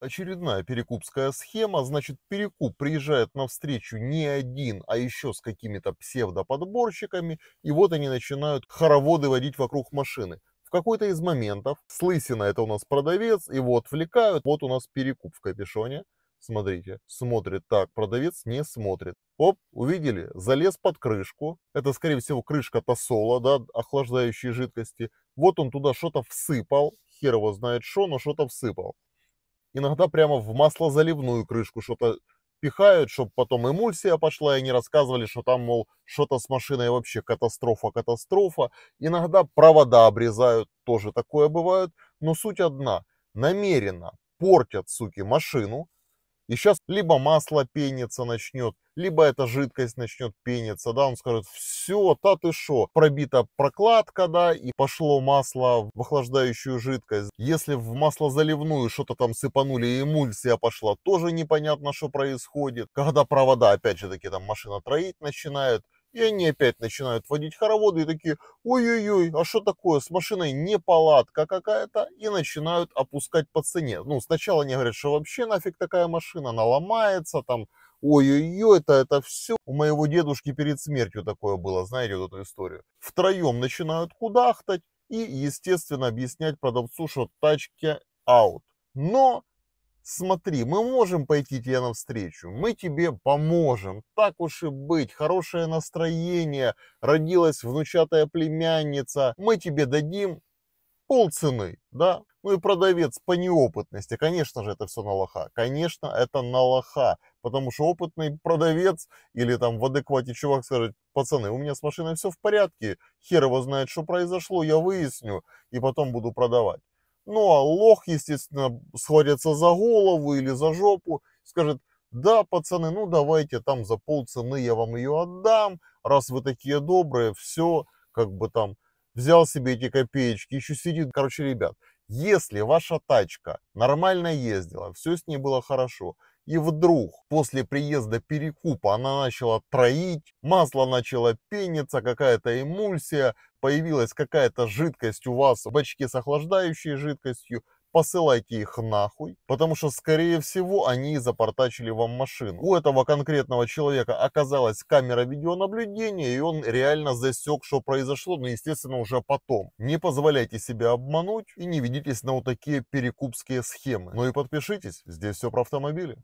очередная перекупская схема, значит, перекуп приезжает навстречу не один, а еще с какими-то псевдоподборщиками, и вот они начинают хороводы водить вокруг машины. В какой-то из моментов, с это у нас продавец, его отвлекают, вот у нас перекуп в капюшоне, смотрите, смотрит так, продавец не смотрит. Оп, увидели, залез под крышку, это, скорее всего, крышка тосола, да, охлаждающей жидкости. Вот он туда что-то всыпал, хер его знает что, но что-то всыпал иногда прямо в маслозаливную крышку что-то пихают, чтобы потом эмульсия пошла, и они рассказывали, что там, мол, что-то с машиной вообще катастрофа, катастрофа. Иногда провода обрезают, тоже такое бывает. Но суть одна. Намеренно портят, суки, машину. И сейчас либо масло пениться начнет, либо эта жидкость начнет пениться, да, он скажет, все, та ты шо, пробита прокладка, да, и пошло масло в охлаждающую жидкость. Если в масло заливную что-то там сыпанули, эмульсия пошла, тоже непонятно, что происходит. Когда провода, опять же таки, там машина троить начинает, и они опять начинают водить хороводы и такие, ой-ой-ой, а что такое, с машиной не палатка какая-то, и начинают опускать по цене. Ну, сначала они говорят, что вообще нафиг такая машина, она ломается, там, ой-ой-ой, это, это все. У моего дедушки перед смертью такое было, знаете, вот эту историю. Втроем начинают кудахтать и, естественно, объяснять продавцу, что тачки аут. Но смотри, мы можем пойти тебе навстречу, мы тебе поможем, так уж и быть, хорошее настроение, родилась внучатая племянница, мы тебе дадим полцены, да, ну и продавец по неопытности, конечно же, это все на лоха. Конечно, это на лоха, потому что опытный продавец или там в адеквате чувак скажет, пацаны, у меня с машиной все в порядке, хер его знает, что произошло, я выясню и потом буду продавать. Ну а лох, естественно, схватится за голову или за жопу, скажет, да, пацаны, ну давайте там за полцены я вам ее отдам, раз вы такие добрые, все, как бы там, взял себе эти копеечки, еще сидит, короче, ребят, если ваша тачка нормально ездила, все с ней было хорошо, и вдруг после приезда перекупа она начала троить, масло начало пениться, какая-то эмульсия, появилась какая-то жидкость у вас в бачке с охлаждающей жидкостью, посылайте их нахуй, потому что, скорее всего, они запортачили вам машину. У этого конкретного человека оказалась камера видеонаблюдения, и он реально засек, что произошло, но, ну, естественно, уже потом. Не позволяйте себя обмануть и не ведитесь на вот такие перекупские схемы. Ну и подпишитесь, здесь все про автомобили.